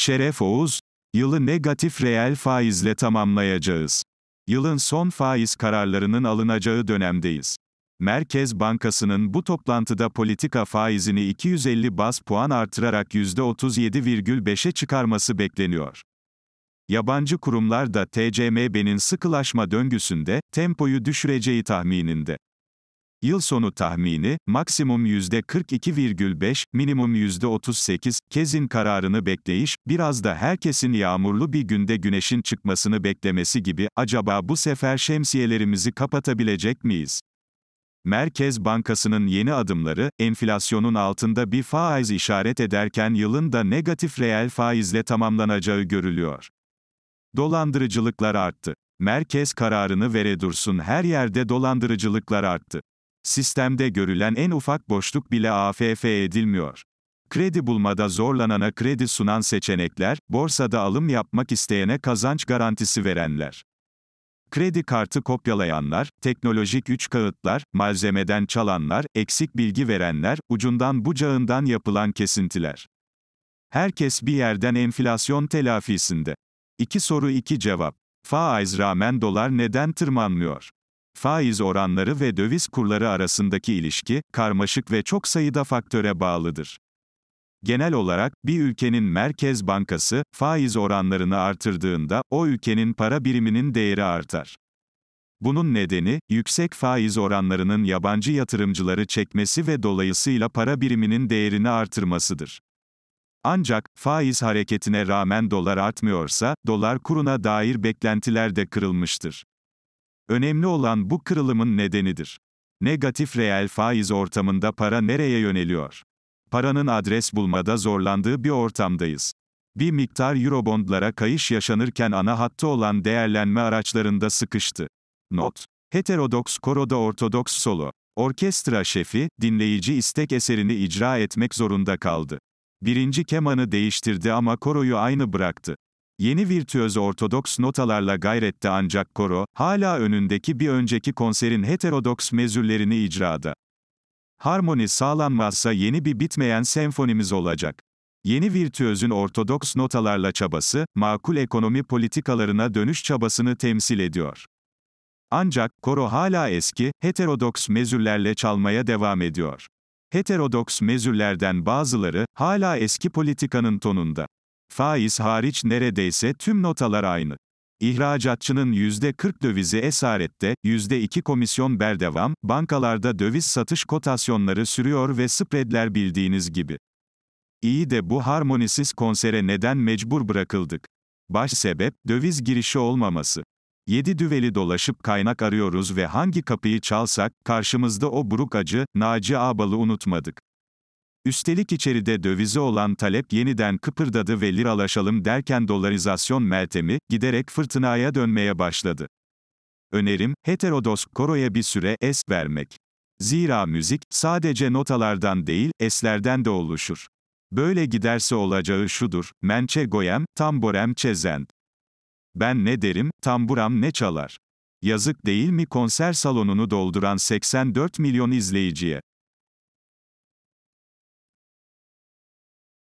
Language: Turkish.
Şeref Oğuz, yılı negatif reel faizle tamamlayacağız. Yılın son faiz kararlarının alınacağı dönemdeyiz. Merkez Bankası'nın bu toplantıda politika faizini 250 bas puan artırarak %37,5'e çıkarması bekleniyor. Yabancı kurumlar da TCMB'nin sıkılaşma döngüsünde tempoyu düşüreceği tahmininde. Yıl sonu tahmini, maksimum %42,5, minimum %38, Kez'in kararını bekleyiş, biraz da herkesin yağmurlu bir günde güneşin çıkmasını beklemesi gibi, acaba bu sefer şemsiyelerimizi kapatabilecek miyiz? Merkez Bankası'nın yeni adımları, enflasyonun altında bir faiz işaret ederken yılın da negatif reel faizle tamamlanacağı görülüyor. Dolandırıcılıklar arttı. Merkez kararını vere dursun her yerde dolandırıcılıklar arttı. Sistemde görülen en ufak boşluk bile AFF edilmiyor. Kredi bulmada zorlanana kredi sunan seçenekler, borsada alım yapmak isteyene kazanç garantisi verenler. Kredi kartı kopyalayanlar, teknolojik üç kağıtlar, malzemeden çalanlar, eksik bilgi verenler, ucundan bucağından yapılan kesintiler. Herkes bir yerden enflasyon telafisinde. İki soru iki cevap. Faiz rağmen dolar neden tırmanmıyor? Faiz oranları ve döviz kurları arasındaki ilişki, karmaşık ve çok sayıda faktöre bağlıdır. Genel olarak, bir ülkenin merkez bankası, faiz oranlarını artırdığında, o ülkenin para biriminin değeri artar. Bunun nedeni, yüksek faiz oranlarının yabancı yatırımcıları çekmesi ve dolayısıyla para biriminin değerini artırmasıdır. Ancak, faiz hareketine rağmen dolar artmıyorsa, dolar kuruna dair beklentiler de kırılmıştır. Önemli olan bu kırılımın nedenidir. Negatif reel faiz ortamında para nereye yöneliyor? Paranın adres bulmada zorlandığı bir ortamdayız. Bir miktar Eurobondlara kayış yaşanırken ana hattı olan değerlenme araçlarında sıkıştı. Not. Heterodoks koroda ortodoks solo. Orkestra şefi, dinleyici istek eserini icra etmek zorunda kaldı. Birinci kemanı değiştirdi ama koroyu aynı bıraktı. Yeni virtüöz ortodoks notalarla gayrette ancak koro, hala önündeki bir önceki konserin heterodoks mezüllerini icrada. Harmoni sağlanmazsa yeni bir bitmeyen senfonimiz olacak. Yeni virtüözün ortodoks notalarla çabası, makul ekonomi politikalarına dönüş çabasını temsil ediyor. Ancak, koro hala eski, heterodoks mezüllerle çalmaya devam ediyor. Heterodoks mezüllerden bazıları, hala eski politikanın tonunda. Faiz hariç neredeyse tüm notalar aynı. İhracatçının %40 dövizi esarette, %2 komisyon berdevam, bankalarda döviz satış kotasyonları sürüyor ve spreadler bildiğiniz gibi. İyi de bu harmonisiz konsere neden mecbur bırakıldık? Baş sebep, döviz girişi olmaması. Yedi düveli dolaşıp kaynak arıyoruz ve hangi kapıyı çalsak, karşımızda o buruk acı, Naci Ağbal'ı unutmadık. Üstelik içeride dövize olan talep yeniden kıpırdadı ve liralaşalım derken dolarizasyon meltemi, giderek fırtınaya dönmeye başladı. Önerim, heterodos koroya bir süre es vermek. Zira müzik, sadece notalardan değil, eslerden de oluşur. Böyle giderse olacağı şudur, mençe goyem, tamborem çezen. Ben ne derim, tamburam ne çalar. Yazık değil mi konser salonunu dolduran 84 milyon izleyiciye?